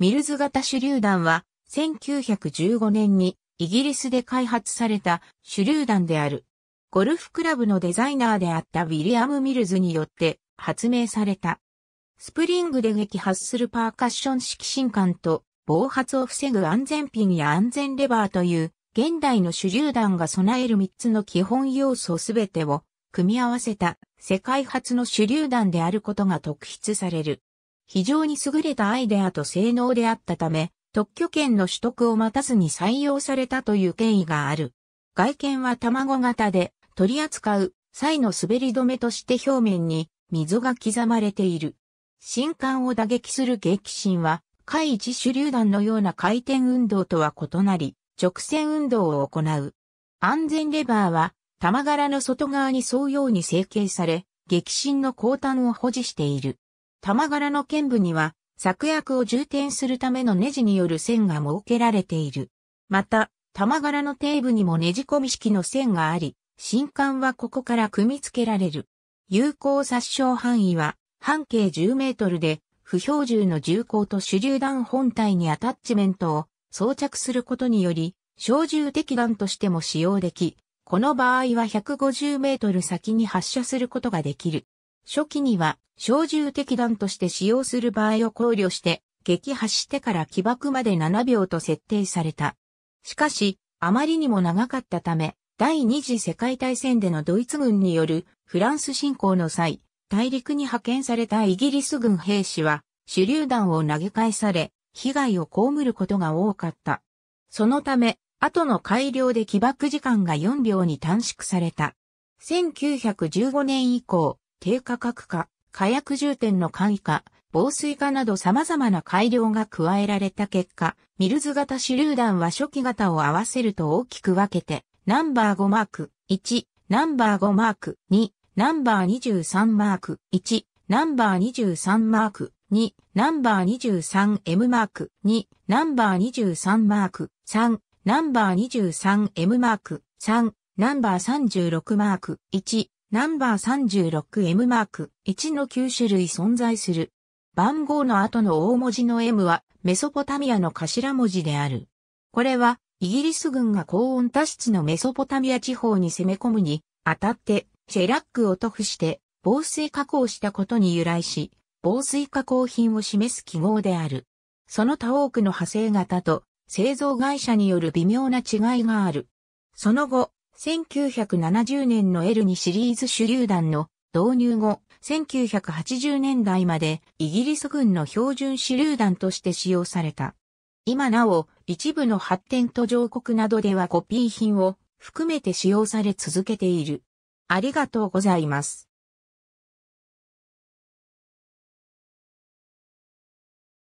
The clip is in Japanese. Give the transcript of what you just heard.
ミルズ型手榴弾は、1915年にイギリスで開発された手榴弾である。ゴルフクラブのデザイナーであったウィリアム・ミルズによって発明された。スプリングで撃破するパーカッション式新管と暴発を防ぐ安全ピンや安全レバーという現代の手榴弾が備える3つの基本要素すべてを組み合わせた世界初の手榴弾であることが特筆される。非常に優れたアイデアと性能であったため、特許権の取得を待たずに採用されたという経緯がある。外見は卵型で、取り扱う際の滑り止めとして表面に溝が刻まれている。新管を打撃する激震は、下一手榴弾のような回転運動とは異なり、直線運動を行う。安全レバーは、玉柄の外側に沿うように成形され、激震の後端を保持している。玉柄の剣部には、作薬を充填するためのネジによる線が設けられている。また、玉柄の底部にもネジ込み式の線があり、新管はここから組み付けられる。有効殺傷範囲は半径10メートルで、不標銃の銃口と手榴弾本体にアタッチメントを装着することにより、小銃敵弾としても使用でき、この場合は150メートル先に発射することができる。初期には、小銃敵弾として使用する場合を考慮して、撃破してから起爆まで7秒と設定された。しかし、あまりにも長かったため、第二次世界大戦でのドイツ軍によるフランス侵攻の際、大陸に派遣されたイギリス軍兵士は、手榴弾を投げ返され、被害を被ることが多かった。そのため、後の改良で起爆時間が4秒に短縮された。1915年以降、低価格化、火薬重点の簡易化、防水化など様々な改良が加えられた結果、ミルズ型手榴弾は初期型を合わせると大きく分けて、ナンバー5マーク1、ナンバー5マーク2、ナンバー23マーク1、ナンバー23マーク2、ナンバー 23M マーク2、ナンバー23マーク3、ナンバー 23M マーク3、ナンバー36マーク1、ナンバー 36M マーク1の9種類存在する。番号の後の大文字の M はメソポタミアの頭文字である。これはイギリス軍が高温多湿のメソポタミア地方に攻め込むにあたってシェラックを塗布して防水加工したことに由来し、防水加工品を示す記号である。その他多くの派生型と製造会社による微妙な違いがある。その後、1970年の L2 シリーズ手榴弾の導入後、1980年代までイギリス軍の標準手榴弾として使用された。今なお、一部の発展途上国などではコピー品を含めて使用され続けている。ありがとうございます。